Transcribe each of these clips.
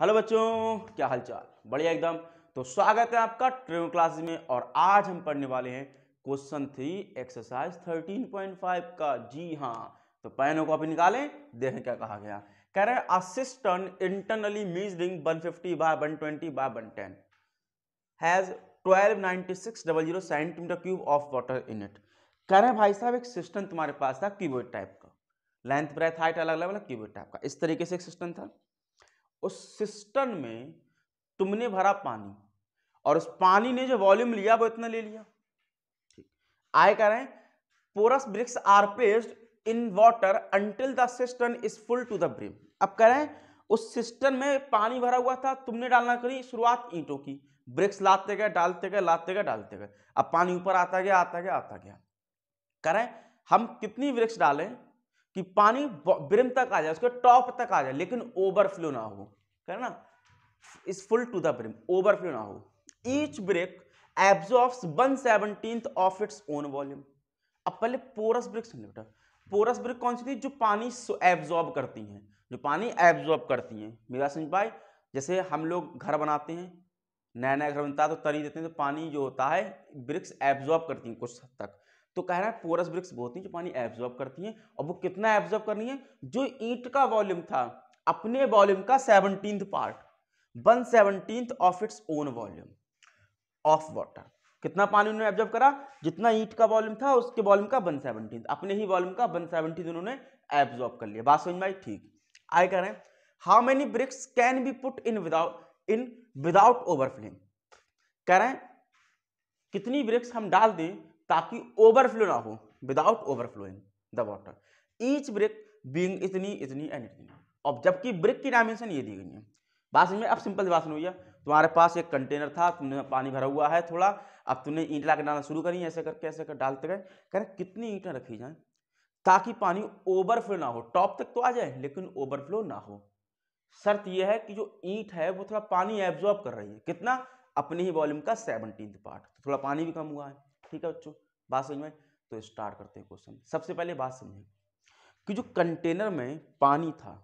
hello बच्चों क्या हालचाल बढ़िया एकदम तो स्वागत है आपका ट्रेन क्लास में और आज हम पढ़ने वाले हैं क्वेश्चन थ्री एक्सरसाइज 13.5 का जी हाँ तो पेन कॉपी निकालें देखें क्या कहा गया कह रहे हैं a cistern internally measuring 150 fifty by one twenty by one ten has twelve ninety six double zero centimetre cube of water in it कह रहे हैं भाई साहब एक सिस्टम तुम्हारे पास था कीबोर्ड टाइप का लेंथ ब्रेथ हाइट अलग अलग कीबोर्ड टाइप का इस तरीके से एक सिस्टम था उस सिस्टम में तुमने भरा पानी और उस पानी ने जो वॉल्यूम लिया वो इतना ले लिया ठीक आए कह रहे हैं porous bricks are placed in water until the system is full to the brim अब कह रहे हैं उस सिस्टम में पानी भरा हुआ था तुमने डालना करी शुरुआत ईंटों की ब्रिक्स लाते गए डालते गए लाते गए डालते गए अब पानी ऊपर आता गया आता गया आता गया करें हम कितनी वृक्ष डालें कि पानी ब्रिम तक आ जाए उसके टॉप तक आ जाए लेकिन ओवरफ्लो ना हो है ना इस full to the brim overflow ना हो each brick absorbs one seventeen of its own volume अब पहले पोरस ब्रिक सुन बेटा पोरस ब्रिक कौन सी थी जो पानी एब्जॉर्ब करती हैं जो पानी एब्जॉर्ब करती हैं मेरा समझ पाए जैसे हम लोग घर बनाते हैं नया नया घर बनता है तो तरी देते हैं तो पानी जो होता है ब्रिक्स एब्जॉर्ब करती हैं कुछ हद तक तो कह रहा है पोरस ब्रिक्स बहुत होती जो पानी एब्जॉर्ब करती हैं और वो कितना एब्जॉर्ब करनी है जो ईंट का वॉल्यूम था अपने वॉल्यूम का seventeen part one seventeen of its own volume of water कितना पानी उन्होंने एब्जॉर्ब करा जितना ईट का वॉल्यूम था उसके वॉल्यूम का वन सेवनटीन अपने ही वॉल्यूम का वन सेवनटीन उन्होंने एब्जॉर्ब कर लिया बात समझ भाई ठीक आए कह रहे हैं how many bricks can be put in without in without overflowing कह रहे हैं कितनी ब्रिक्स हम डाल दें ताकि ओवरफ्लो ना हो without overflowing the water each brick being इतनी इतनी एंड इतनी अब जबकि ब्रिक की डायमेंशन ये दी गई है बात में अब सिंपल बात हुई है तुम्हारे पास एक कंटेनर था तुमने पानी भरा हुआ है थोड़ा अब तुमने ईट ला डालना शुरू करी ऐसे करके ऐसे कर डालते गए कह रहे कितनी ईंटें रखी जाए ताकि पानी ओवरफ्लो ना हो टॉप तक तो आ जाए लेकिन ओवरफ्लो ना हो शर्त यह है कि जो ईंट है वो थोड़ा पानी एब्जॉर्ब कर रही है कितना अपने ही वॉल्यूम का सेवनटीन पार्ट तो थोड़ा पानी भी कम हुआ है ठीक है बच्चों बात समझ में तो स्टार्ट करते हैं क्वेश्चन सबसे पहले बात समझें कि जो कंटेनर में पानी था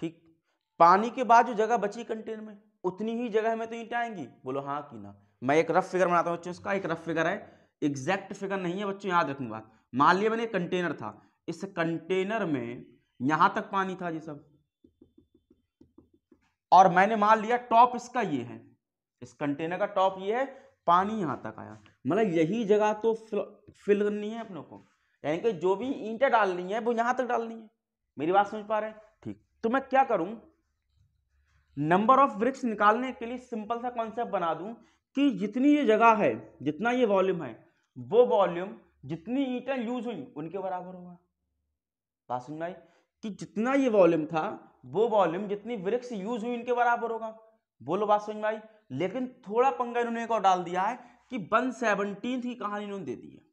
ठीक पानी के बाद जो जगह बची कंटेनर में उतनी ही जगह में तो ईंटें आएंगी बोलो हाँ कि ना मैं एक रफ फिगर बनाता हूँ बच्चों इसका एक रफ फिगर है एग्जैक्ट फिगर नहीं है बच्चों याद रखने बात मान लिया मैंने कंटेनर था इस कंटेनर में यहां तक पानी था जी सब और मैंने मान लिया टॉप इसका ये है इस कंटेनर का टॉप ये है पानी यहाँ तक आया मतलब यही जगह तो फिल करनी है अपनों को यानी कि जो भी ईंटें डालनी है वो यहाँ तक डालनी है मेरी बात समझ पा रहे हैं ठीक तो मैं क्या करूँ नंबर ऑफ वृक्ष निकालने के लिए सिंपल सा कॉन्सेप्ट बना दूँ कि जितनी ये जगह है जितना ये वॉल्यूम है वो वॉल्यूम जितनी ईंटें यूज हुई उनके बराबर होगा बात सुन कि जितना ये वॉल्यूम था वो वॉल्यूम जितनी वृक्ष यूज हुई इनके बराबर होगा बोलो बात समझ में आई लेकिन थोड़ा पंगा इन्होंने एक और डाल दिया है कि वन सेवनटीन की कहानी इन्होंने दे दी है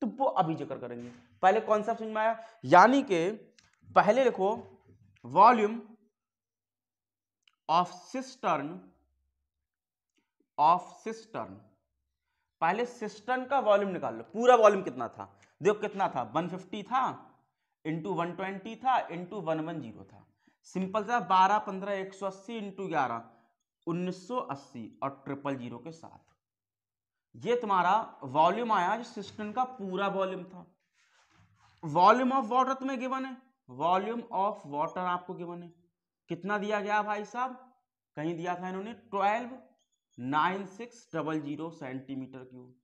तो वो अभी जिक्र करेंगे पहले कॉन्सेप्ट समझ में आया यानी कि पहले लिखो volume of cistern of cistern पहले सिस्टर्न का वॉल्यूम निकाल लो पूरा वॉल्यूम कितना था देखो कितना था 150 था इंटू वन था इंटू वन वन जीरो था सिंपल था बारह पंद्रह एक सौ अस्सी इंटू ग्यारह 1980 और ट्रिपल जीरो के साथ ये तुम्हारा वॉल्यूम आया जो सिस्टम का पूरा वॉल्यूम था वॉल्यूम ऑफ वाटर तुम्हें गिवन है वॉल्यूम ऑफ वाटर आपको गिवन है कितना दिया गया भाई साहब कहीं दिया था इन्होंने twelve nine six double zero centimetre cube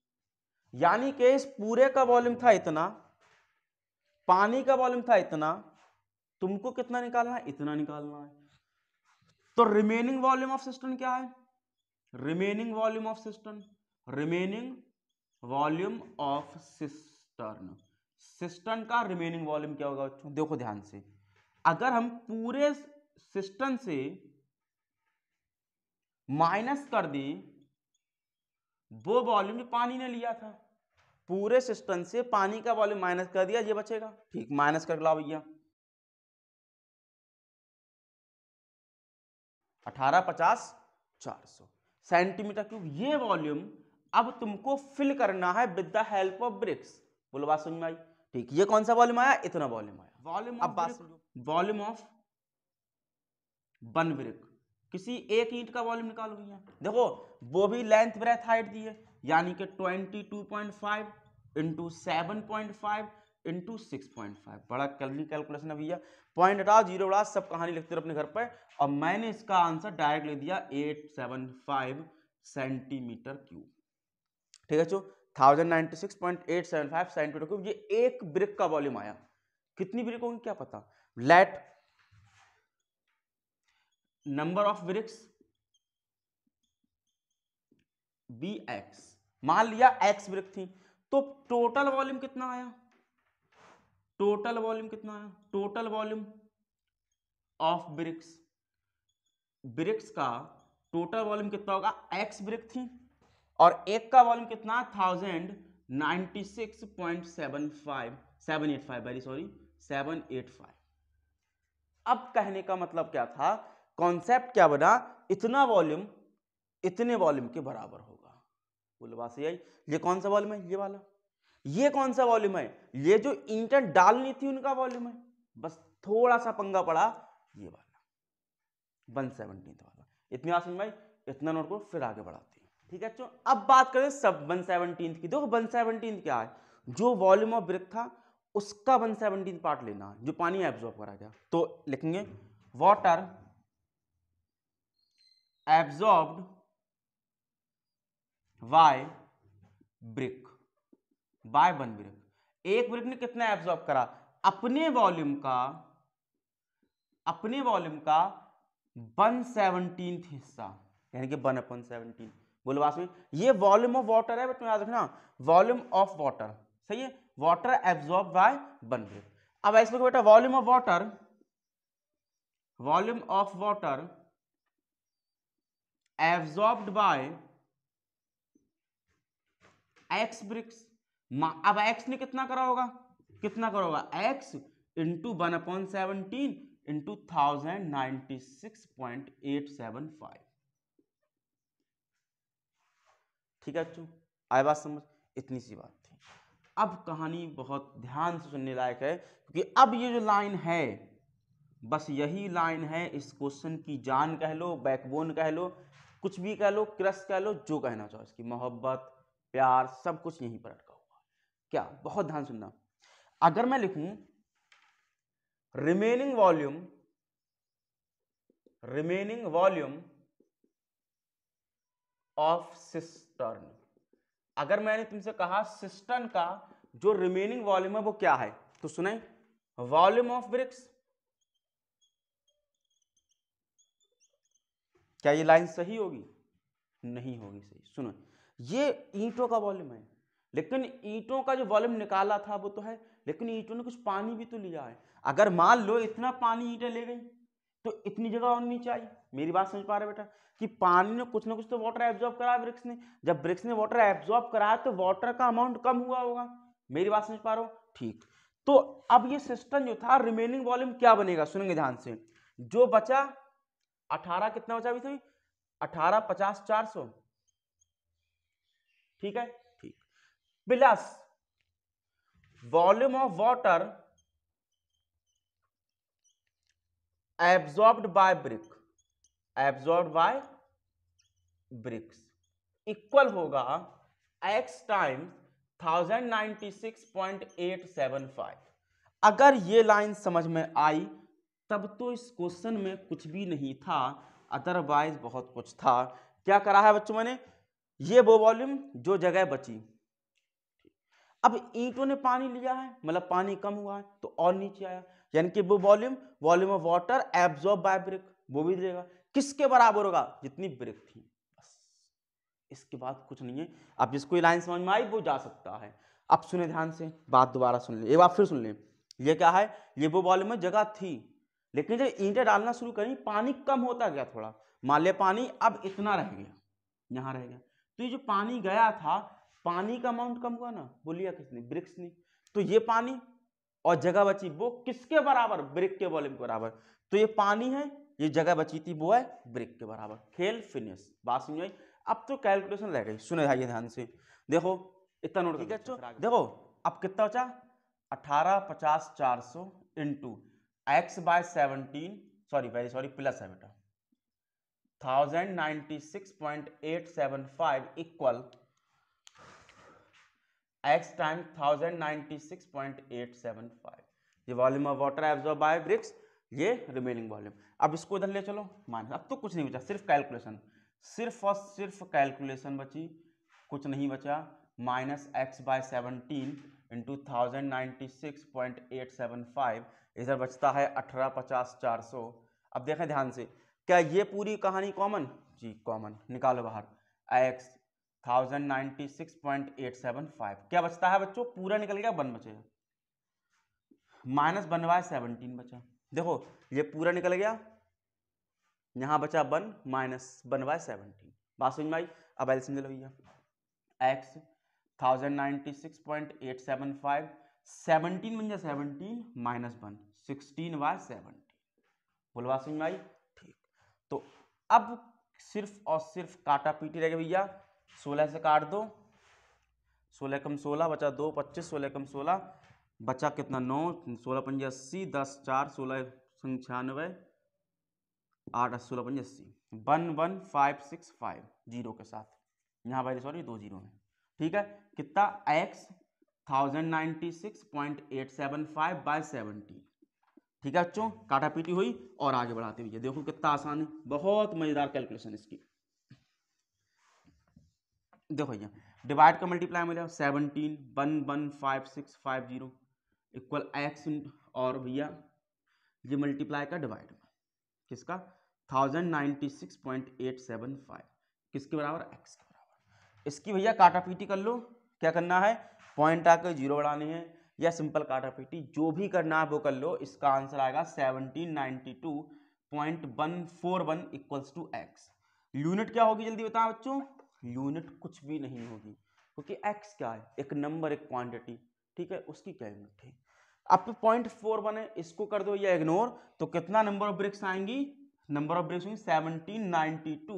यानी कि इस पूरे का वॉल्यूम था इतना पानी का वॉल्यूम था इतना तुमको कितना निकालना है इतना निकालना है तो रिमेनिंग वॉल्यूम ऑफ सिस्टम क्या है remaining volume of system remaining volume of cistern cistern का रिमेनिंग वॉल्यूम क्या होगा बच्चों देखो ध्यान से अगर हम पूरे सिस्टम से माइनस कर दें वो वॉल्यूम जो पानी ने लिया था पूरे सिस्टम से पानी का वॉल्यूम माइनस कर दिया ये बचेगा ठीक माइनस कर लाओ भैया अठारह पचास चार सौ सेंटीमीटर क्यूब ये वॉल्यूम अब तुमको फिल करना है with the help of bricks बोलो बात सुन भाई ठीक ये कौन सा वॉल्यूम आया इतना वॉल्यूम आया वॉल्यूम अब बात वॉल्यूम ऑफ वन ब्रिक किसी एक ईंट का वॉल्यूम निकालो भैया देखो वो भी लेंथ ब्रेथ हाइट दी है यानी कि twenty two point five into seven point five into six point five बड़ा कलरी कैलकुलेशन है भैया पॉइंट हटा जीरो बड़ा सब कहानी लिखते रहो अपने घर पर और मैंने इसका आंसर डायरेक्ट ले दिया eight seven five centimetre cube ठीक है चो thousand ninety six point eight seven five centimetre cube ये एक ब्रिक का वॉल्यूम आया कितनी ब्रिक होगी क्या पता let number of bricks be x मान लिया एक्स ब्रिक थी तो टोटल वॉल्यूम कितना आया टोटल वॉल्यूम कितना है total volume of bricks bricks का टोटल वॉल्यूम कितना होगा एक्स ब्रिक थी और एक का वॉल्यूम कितना thousand ninety six point seven five seven eight five very sorry seven eight five अब कहने का मतलब क्या था कॉन्सेप्ट क्या बना इतना वॉल्यूम इतने वॉल्यूम के बराबर होगा बोलवा बात सही ये कौन सा वॉल्यूम है ये वाला ये कौन सा वॉल्यूम है ये जो इंटर डालनी थी उनका वॉल्यूम है बस थोड़ा सा पंगा पड़ा ये वाला वन सेवनटीन वाला इतनी बात भाई इतना नोट को फिर आगे बढ़ाते हैं ठीक है चलो अब बात करें सब वन सेवनटीन की देखो वन सेवनटीन क्या है जो वॉल्यूम ऑफ ब्रिक था उसका वन सेवनटीन पार्ट लेना है जो पानी एब्जॉर्ब करा गया तो लिखेंगे water absorb by brick by one वृक्ष एक वृक्ष ने कितना एब्जॉर्ब करा अपने वॉल्यूम का अपने वॉल्यूम का वन सेवनटीन हिस्सा यानी कि वन अपन सेवनटीन बोलवास में ये वॉल्यूम ऑफ वाटर है बट याद रखना वॉल्यूम ऑफ वाटर सही है वाटर एब्जॉर्ब बाय वन वृक्ष अब ऐसे बेटा volume of water volume of water absorbed by x bricks अब एक्स ने कितना करा होगा कितना करा होगा x into one upon seventeen into thousand ninety six point eight seven five ठीक है बच्चों आए बात समझ इतनी सी बात थी अब कहानी बहुत ध्यान से सुनने लायक है क्योंकि अब ये जो लाइन है बस यही लाइन है इस क्वेश्चन की जान कह लो बैकबोन कह लो कुछ भी कह लो क्रश कह लो जो कहना चाहो इसकी मोहब्बत प्यार सब कुछ यहीं पर अटका क्या बहुत ध्यान सुनना अगर मैं लिखूं remaining volume remaining volume of cistern अगर मैंने तुमसे कहा सिस्टर्न का जो रिमेनिंग वॉल्यूम है वो क्या है तो सुने वॉल्यूम ऑफ ब्रिक्स क्या ये लाइन सही होगी नहीं होगी सही सुनो ये ईंटों का वॉल्यूम है लेकिन ईंटों का जो वॉल्यूम निकाला था वो तो है लेकिन ईंटों ने कुछ पानी भी तो लिया है अगर मान लो इतना पानी ईंटें ले गई तो इतनी जगह और नीचे आई मेरी बात समझ पा रहे बेटा कि पानी ने कुछ ना कुछ तो वाटर एब्जॉर्ब करा ब्रिक्स ने जब ब्रिक्स ने वाटर एब्जॉर्ब कराया तो वाटर का अमाउंट कम हुआ होगा मेरी बात समझ पा रहे हो ठीक तो अब ये सिस्टम जो था रिमेनिंग वॉल्यूम क्या बनेगा सुनेंगे ध्यान से जो बचा अठारह कितना बचा अभी अठारह पचास चार सौ ठीक है plus volume of water absorbed by brick absorbed by bricks equal होगा एट टाइम्स 1096.875 अगर ये लाइन समझ में आई तब तो इस क्वेश्चन में कुछ भी नहीं था अदरवाइज बहुत कुछ था क्या करा है बच्चों मैंने ये वो वॉल्यूम जो जगह बची अब ईंटों ने पानी लिया है मतलब पानी कम हुआ है तो और नीचे आया यानी कि वो volume volume of water absorb by brick वो भी देगा किसके बराबर होगा जितनी ब्रिक थी बस इसके बाद कुछ नहीं है अब जिसको लाइन समझ में आई वो जा सकता है अब सुने ध्यान से बात दोबारा सुन लें एक बार फिर सुन लें ये क्या है ये वो वॉल्यूम में जगह थी लेकिन जब ईंटें डालना शुरू करी पानी कम होता गया थोड़ा मान लिया पानी अब इतना रह गया यहाँ रह गया तो ये जो पानी गया था पानी का अमाउंट कम हुआ ना बोलिया किसने ब्रिक्स ने तो ये पानी और जगह बची वो किसके बराबर ब्रिक के वॉल्यूम के बराबर तो ये पानी है ये जगह बची थी वो है ब्रिक के बराबर खेल फिनिश बात समझ आई अब तो कैलकुलेशन रह गई सुने जाइए ध्यान से देखो इतना नोट ठीक देखो अब कितना बचा अठारह पचास चार सौ into x by seventeen sorry very sorry plus है बेटा thousand ninety six point eight seven five equal x time thousand ninety six point eight seven five ये volume of water absorb by bricks ये remaining volume अब इसको इधर ले चलो मान अब तो कुछ नहीं बचा सिर्फ कैलकुलेशन सिर्फ और सिर्फ कैलकुलेशन बची कुछ नहीं बचा minus x by seventeen into thousand ninety six point eight seven five इधर बचता है अठारह पचास चार सौ अब देखें ध्यान से क्या ये पूरी कहानी कॉमन जी कॉमन निकालो बाहर x thousand ninety six point eight seven five क्या बचता है बच्चों पूरा निकल गया वन बचे माइनस वन बाय सेवनटीन बचा देखो ये पूरा निकल गया यहाँ बचा one minus one by seventeen बात समझ में आई अब एल ले लो भैया x thousand ninety six point eight seven five seventeen बन जाए seventeen minus one sixteen by seventeen बोलवा बात भाई ठीक तो अब सिर्फ और सिर्फ काटा पीटी रह गया भैया सोलह से काट दो सोलह कम सोलह बचा दो पच्चीस सोलह कम सोलह बचा कितना नौ सोलह पंजे अस्सी दस चार सोलह छियानवे आठ सोलह पंजे अस्सी one one five six five zero के साथ यहाँ भाई सॉरी दो जीरो हैं ठीक है कितना x thousand ninety six point eight seven five by seventeen ठीक है बच्चों काटा पीटी हुई और आगे बढ़ाते हुए देखो कितना आसान है बहुत मज़ेदार कैलकुलेशन इसकी देखो ये डिवाइड का मल्टीप्लाई मिला seventeen one one five six five zero equal x और भैया ये मल्टीप्लाई का डिवाइड में किसका thousand ninety six point eight seven five किसके बराबर एक्स के बराबर इसकी भैया काटा पीटी कर लो क्या करना है पॉइंट आकर जीरो बढ़ाने हैं या सिंपल काटा पीटी जो भी करना है वो कर लो इसका आंसर आएगा seventeen ninety two point one four one equals to x unit क्या होगी जल्दी बताओ बच्चों यूनिट कुछ भी नहीं होगी क्योंकि एक्स क्या है एक नंबर एक क्वांटिटी ठीक है उसकी क्या यूनिट है अब पॉइंट फोर वन है इसको कर दो या इग्नोर तो कितना नंबर ऑफ ब्रिक्स आएंगी नंबर ऑफ ब्रिक्स होंगी सेवनटीन नाइनटी टू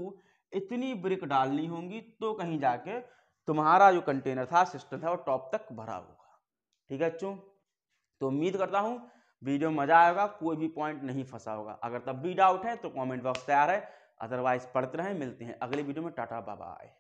इतनी ब्रिक डालनी होंगी तो कहीं जाके तुम्हारा जो कंटेनर था सिस्टम था वो टॉप तक भरा होगा ठीक है बच्चों तो उम्मीद करता हूँ वीडियो मजा आएगा कोई भी पॉइंट नहीं फंसा होगा अगर तब भी डाउट है तो कमेंट बॉक्स तैयार है अदरवाइज़ पढ़ते रहें मिलते हैं अगले वीडियो में टाटा बाबा आए